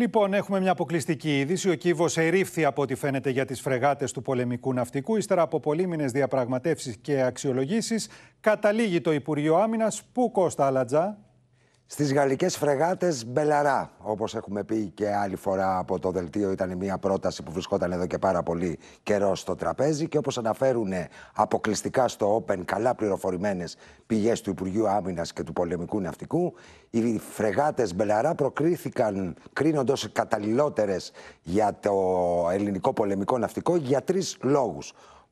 Λοιπόν, έχουμε μια αποκλειστική είδηση. Ο κύβο ερήφθη από ό,τι φαίνεται για τις φρεγάτες του πολεμικού ναυτικού. Ύστερα από πολύμηνε διαπραγματεύσεις και αξιολογήσεις, καταλήγει το Υπουργείο Άμυνας. Πού Κώστα Αλατζά. Στις γαλλικές φρεγάτες Μπελαρά, όπως έχουμε πει και άλλη φορά από το δελτίο, ήταν μια πρόταση που βρισκόταν εδώ και πάρα πολύ καιρό στο τραπέζι και όπως αναφέρουν αποκλειστικά στο Open καλά πληροφορημένες πηγές του Υπουργείου Άμυνας και του Πολεμικού Ναυτικού, οι φρεγάτες Μπελαρά προκρίθηκαν κρίνοντας καταλληλότερες για το ελληνικό πολεμικό ναυτικό για τρεις λόγους.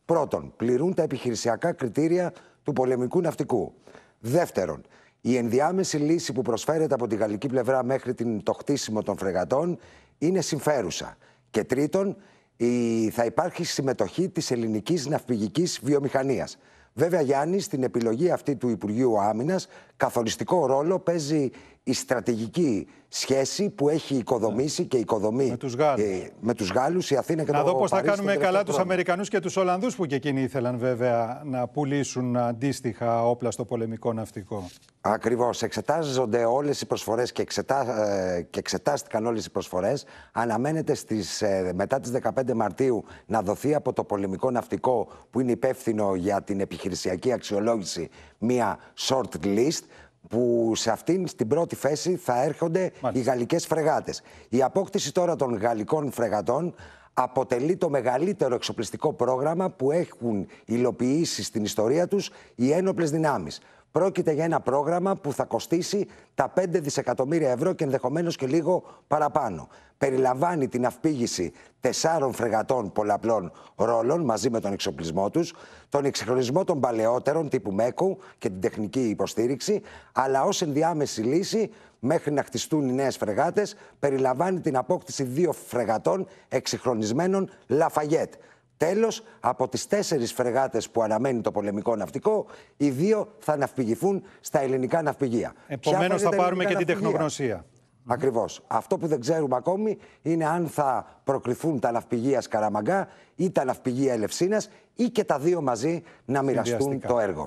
Πρώτον, πληρούν τα επιχειρησιακά κριτήρια του πολεμικού ναυτικού. Δεύτερον, η ενδιάμεση λύση που προσφέρεται από τη γαλλική πλευρά μέχρι την, το χτίσιμο των φρεγατών είναι συμφέρουσα. Και τρίτον, η, θα υπάρχει συμμετοχή της ελληνικής ναυπηγικής βιομηχανίας. Βέβαια, Γιάννη, στην επιλογή αυτή του Υπουργείου Άμυνας, καθοριστικό ρόλο παίζει η στρατηγική σχέση που έχει οικοδομήσει ναι. και οικοδομεί. με τους Γάλλους, ε, με τους Γάλλους η Αθήνα και να το Να δω πώς θα κάνουμε καλά τους Αμερικανούς και τους Ολλανδούς που και εκείνοι ήθελαν βέβαια να πουλήσουν αντίστοιχα όπλα στο πολεμικό ναυτικό. Ακριβώς, Εξετάζονται όλες οι προσφορές και, εξετά, ε, και εξετάστηκαν όλες οι προσφορές, Αναμένεται στις, ε, μετά τις 15 Μαρτίου να δοθεί από το πολεμικό ναυτικό που είναι υπεύθυνο για την επιχείρηση επιχειρησιακή αξιολόγηση μία short list που σε αυτήν στην πρώτη θέση θα έρχονται οι γαλλικές φρεγάτες. Η απόκτηση τώρα των γαλλικών φρεγατών αποτελεί το μεγαλύτερο εξοπλιστικό πρόγραμμα που έχουν υλοποιήσει στην ιστορία τους οι ένοπλες δυνάμεις. Πρόκειται για ένα πρόγραμμα που θα κοστίσει τα 5 δισεκατομμύρια ευρώ και ενδεχομένως και λίγο παραπάνω. Περιλαμβάνει την αυπήγηση τεσσάρων φρεγατών πολλαπλών ρόλων μαζί με τον εξοπλισμό τους, τον εξυγχρονισμό των παλαιότερων τύπου ΜΕΚΟΥ και την τεχνική υποστήριξη, αλλά ως ενδιάμεση λύση μέχρι να χτιστούν οι νέες φρεγάτες, περιλαμβάνει την απόκτηση δύο φρεγατών εξυγχρονισμένων Λαφαγέτ. Τέλος, από τις τέσσερις φρεγάτες που αναμένει το πολεμικό ναυτικό, οι δύο θα ναυπηγηθούν στα ελληνικά ναυπηγεία. Επομένω, θα πάρουμε και την τεχνογνωσία. Ακριβώς. Αυτό που δεν ξέρουμε ακόμη είναι αν θα προκληθούν τα ναυπηγεία Σκαραμαγκά ή τα ναυπηγεία Ελευσίνας ή και τα δύο μαζί να μοιραστούν το έργο.